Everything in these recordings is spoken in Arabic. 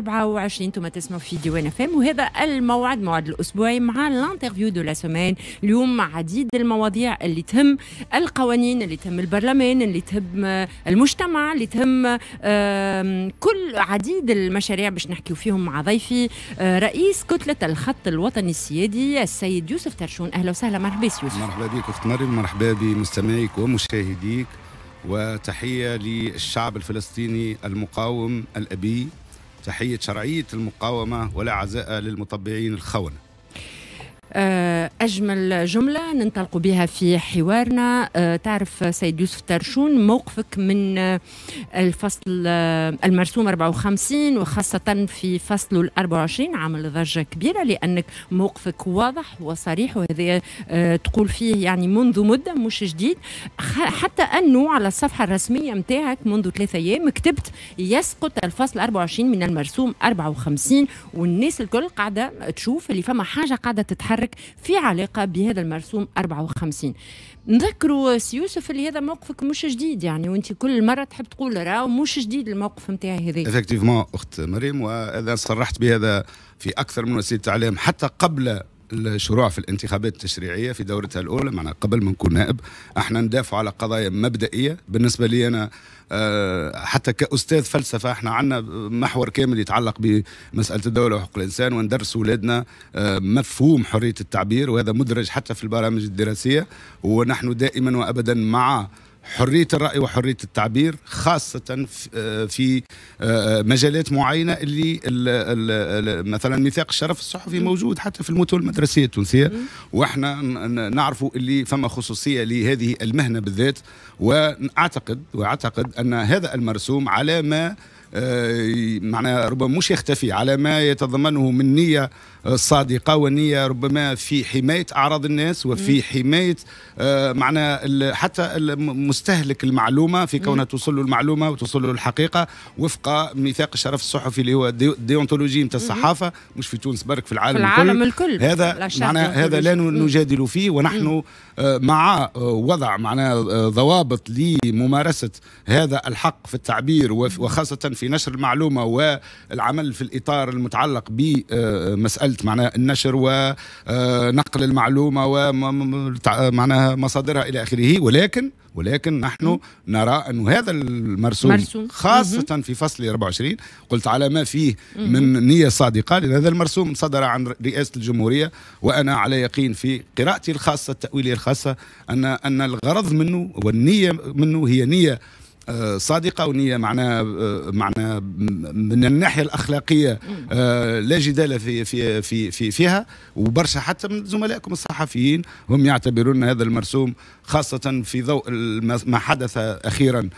24 انتم تسمعوا في ديوان ام وهذا الموعد موعد الاسبوعي مع لانترفيو دو لا سومين اليوم مع عديد المواضيع اللي تهم القوانين اللي تهم البرلمان اللي تهم المجتمع اللي تهم كل عديد المشاريع باش نحكيو فيهم مع ضيفي آه، رئيس كتله الخط الوطني السيادي السيد يوسف ترشون اهلا وسهلا مرحبا يوسف مرحبا بك اخت مريم مرحبا بمستمعيك ومشاهديك وتحيه للشعب الفلسطيني المقاوم الابي تحية شرعية المقاومة ولا عزاء للمطبعين الخونة آه، أجمل جملة ننطلق بها في حوارنا آه، تعرف سيد يوسف ترشون موقفك من آه، الفصل المرسوم 54 وخاصة في فصل ال 24 عمل ضجة كبيرة لأنك موقفك واضح وصريح وهذا تقول فيه يعني منذ مدة مش جديد حتى أنه على الصفحة الرسمية متاعك منذ ثلاثة أيام كتبت يسقط الفصل 24 من المرسوم 54 والناس الكل قاعدة تشوف اللي فما حاجة قاعدة تتحرك المتحرك في علاقة بهذا المرسوم 54 نذكروا سي يوسف اللي هذا موقفك مش جديد يعني وانت كل مرة تحب تقول راه مش جديد الموقف نتاعي هذا افكتيفمون اخت مريم واذا صرحت بهذا في اكثر من وسيله اعلام حتى قبل الشروع في الانتخابات التشريعيه في دورتها الاولى معنا قبل ما نكون نائب احنا ندافع على قضايا مبدئيه بالنسبه لي انا آه، حتى كاستاذ فلسفه احنا عندنا محور كامل يتعلق بمساله الدوله وحقوق الانسان وندرس اولادنا آه، مفهوم حريه التعبير وهذا مدرج حتى في البرامج الدراسيه ونحن دائما وابدا مع حرية الرأي وحرية التعبير خاصة آه، في آه، آه، مجالات معينة اللي مثلا ميثاق الشرف الصحفي موجود حتى في المتون المدرسية التونسية واحنا نعرفوا اللي فما خصوصية لهذه المهنة بالذات وأعتقد وأعتقد أن هذا المرسوم على ما آه، معناها ربما مش يختفي على ما يتضمنه من نية آه، صادقة ونية ربما في حماية أعراض الناس وفي حماية آه، معنى حتى مستهلك المعلومة في كونها توصل له المعلومة وتوصل له الحقيقة وفق ميثاق الشرف الصحفي اللي هو ديونتولوجي نتاع الصحافة مش في تونس برك في العالم, في العالم الكل, الكل. هذا معناها هذا لا نجادل فيه ونحن مع وضع معنا ضوابط لممارسة هذا الحق في التعبير وخاصة في في نشر المعلومه والعمل في الاطار المتعلق بمساله معناها النشر ونقل آه، المعلومه ومعناها مصادرها الى اخره ولكن ولكن نحن نرى أن هذا المرسوم مرسوم. خاصة في فصل 24 قلت على ما فيه من نية صادقة لأن هذا المرسوم صدر عن رئاسة الجمهورية وأنا على يقين في قراءتي الخاصة التأويلية الخاصة أن أن الغرض منه والنية منه هي نية آه، صادقة ونية معنا آه، معنا من الناحية الأخلاقية آه، لا جدال في في في في فيها وبرشا حتى من زملائكم الصحفيين هم يعتبرون هذا المرسوم خاصة في ضوء ما حدث أخيرا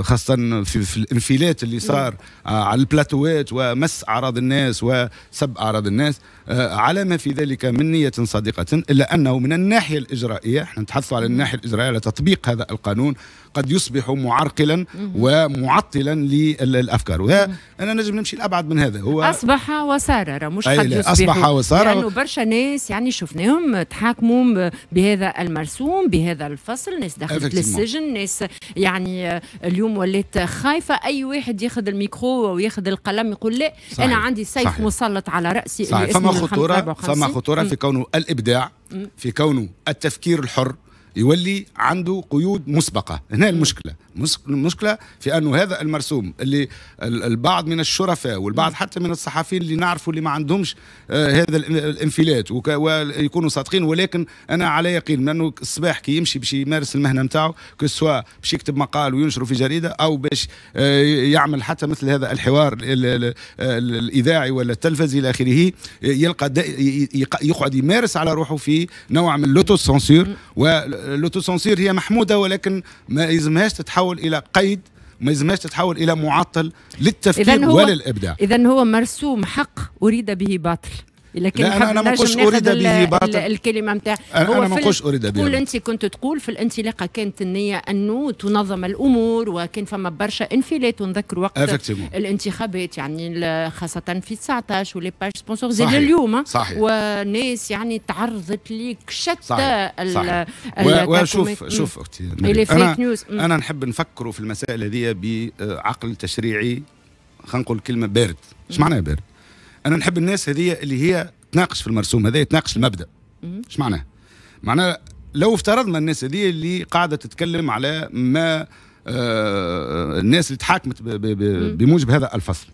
خاصة في, في الانفلات اللي نعم. صار على البلاتوات ومس أعراض الناس وسب أعراض الناس على ما في ذلك من نية صادقة إلا أنه من الناحية الإجرائية احنا نتحدث على نعم. الناحية الإجرائية لتطبيق هذا القانون قد يصبح معرقل عاقلا ومعطلا للافكار وهذا انا نجم نمشي لابعد من هذا هو اصبح وسارر مش قد يصبح اصبح وسارر لانه برشا ناس يعني شفناهم تحاكموا بهذا المرسوم بهذا الفصل ناس دخلت للسجن ناس يعني آه، اليوم ولات خايفه اي واحد ياخذ الميكرو وياخذ القلم يقول لا انا عندي سيف صحيح. مسلط على راسي صحيح. فما خطوره فما خطوره في كونه الابداع في كونه التفكير الحر يولي عنده قيود مسبقة هنا المشكلة المشكلة في أنه هذا المرسوم اللي البعض من الشرفاء والبعض حتى من الصحفيين اللي نعرفوا اللي ما عندهمش آه، هذا الانفلات ويكونوا صادقين ولكن أنا على يقين من أنه الصباح كي يمشي باش يمارس المهنة نتاعو كسوا باش يكتب مقال وينشره في جريدة أو باش آه، يعمل حتى مثل هذا الحوار الإذاعي ولا التلفزي إلى آخره يلقى يقعد يمارس على روحه في نوع من لوتو سانسور لوتوسنسير هي محموده ولكن ما يلزمهاش تتحول الى قيد ما يلزمهاش تتحول الى معطل للتفكير ولا الابداع اذا هو مرسوم حق اريد به باطل لكن لا انا ما نقولش اريد به باطل الكلمه نتاع انا ما نقولش اريد به تقول انت كنت تقول في الانطلاقه كانت النيه انه تنظم الامور وكان فما برشا انفلات ونذكر وقت أفكتبو. الانتخابات يعني خاصه في 19 ولي باج سبونسور لليوم صحيح وناس يعني تعرضت ليك شتى وشوف شوف اختي أنا, انا نحب نفكروا في المسائل هذه بعقل تشريعي خلينا نقول كلمه بارد ايش معناها بارد انا نحب الناس هذه اللي هي تناقش في المرسوم هذا تناقش المبدا ايش معناه معناه لو افترضنا الناس هذه اللي قاعده تتكلم على ما آه, آه، الناس اللي تحاكمت بموجب هذا الفصل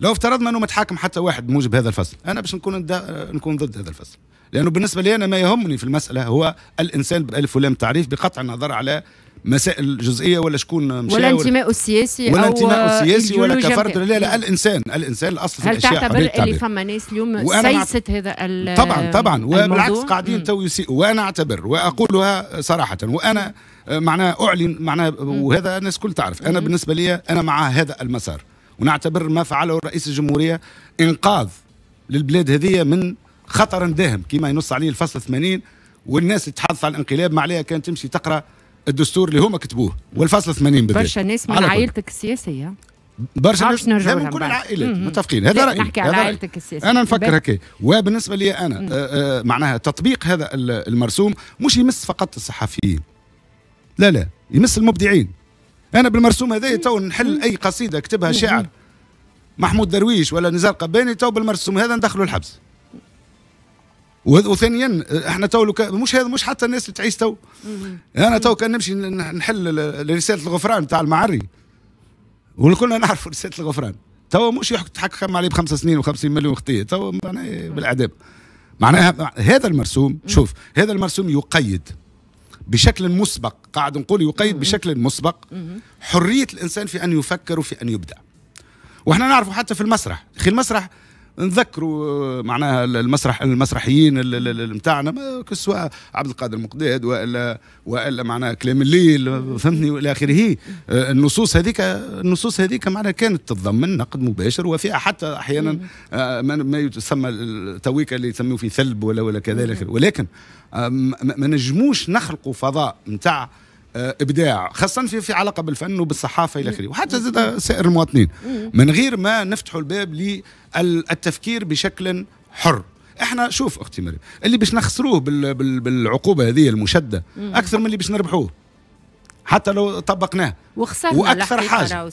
لو افترضنا انه ما تحاكم حتى واحد بموجب هذا الفصل انا باش نكون نكون ضد هذا الفصل لانه بالنسبه لي انا ما يهمني في المساله هو الانسان بالالف ولام تعريف بقطع النظر على مسائل جزئيه ولا شكون مشى ولا انتماء السياسي ولا انتماء السياسي ولا كفرد ولا لا الانسان الانسان الاصل في هل تعتبر اللي فما ناس اليوم سيست هذا طبعا طبعا وبالعكس قاعدين تو يسيئوا وانا اعتبر واقولها صراحه وانا معناها اعلن معناها وهذا الناس الكل تعرف انا بالنسبه لي انا مع هذا المسار ونعتبر ما فعله رئيس الجمهوريه انقاذ للبلاد هذه من خطر داهم كما ينص عليه الفصل 80 والناس اللي تحافظ على الانقلاب ما عليها كانت تمشي تقرا الدستور اللي هما كتبوه والفصل 80 بالذات برشا ناس من عائلتك السياسيه برشا ناس من كل العائلات متفقين هذا رايي نحكي على عائلتك السياسيه انا نفكر هكا وبالنسبه لي انا آآ آآ آه، آه، معناها تطبيق هذا المرسوم مش يمس فقط الصحفيين لا لا يمس المبدعين انا بالمرسوم هذا تو نحل اي قصيده كتبها شاعر محمود درويش ولا نزار قباني تو بالمرسوم هذا ندخلوا الحبس وثانيا احنا تو مش هذا مش حتى الناس اللي تعيش تو انا تو كان نمشي نحل رساله الغفران تاع المعري وكلنا نعرفوا رساله الغفران تو مش يتحكم عليه بخمس سنين و50 مليون خطيه تو معناها بالاعدام معناها هذا المرسوم شوف هذا المرسوم يقيد بشكل مسبق قاعد نقول يقيد بشكل مسبق حريه الانسان في ان يفكر وفي ان يبدع واحنا نعرفه حتى في المسرح اخي المسرح نذكروا آه، معناها المسرح المسرحيين نتاعنا سواء عبد القادر المقداد والا والا معناها كلام الليل فهمتني والى اخره آه، النصوص هذيك النصوص هذيك معناها كانت تتضمن نقد مباشر وفيها حتى احيانا آه، ما يسمى التويكة اللي يسموه في ثلب ولا ولا كذلك ولكن ما نجموش نخلقوا فضاء نتاع آه، ابداع خاصه في في علاقه بالفن وبالصحافه الى اخره وحتى زاد سائر المواطنين من غير ما نفتحوا الباب للتفكير بشكل حر احنا شوف اختي مريم اللي باش نخسروه بالعقوبه هذه المشده اكثر من اللي باش نربحوه حتى لو طبقناه وخسرنا واكثر حاجه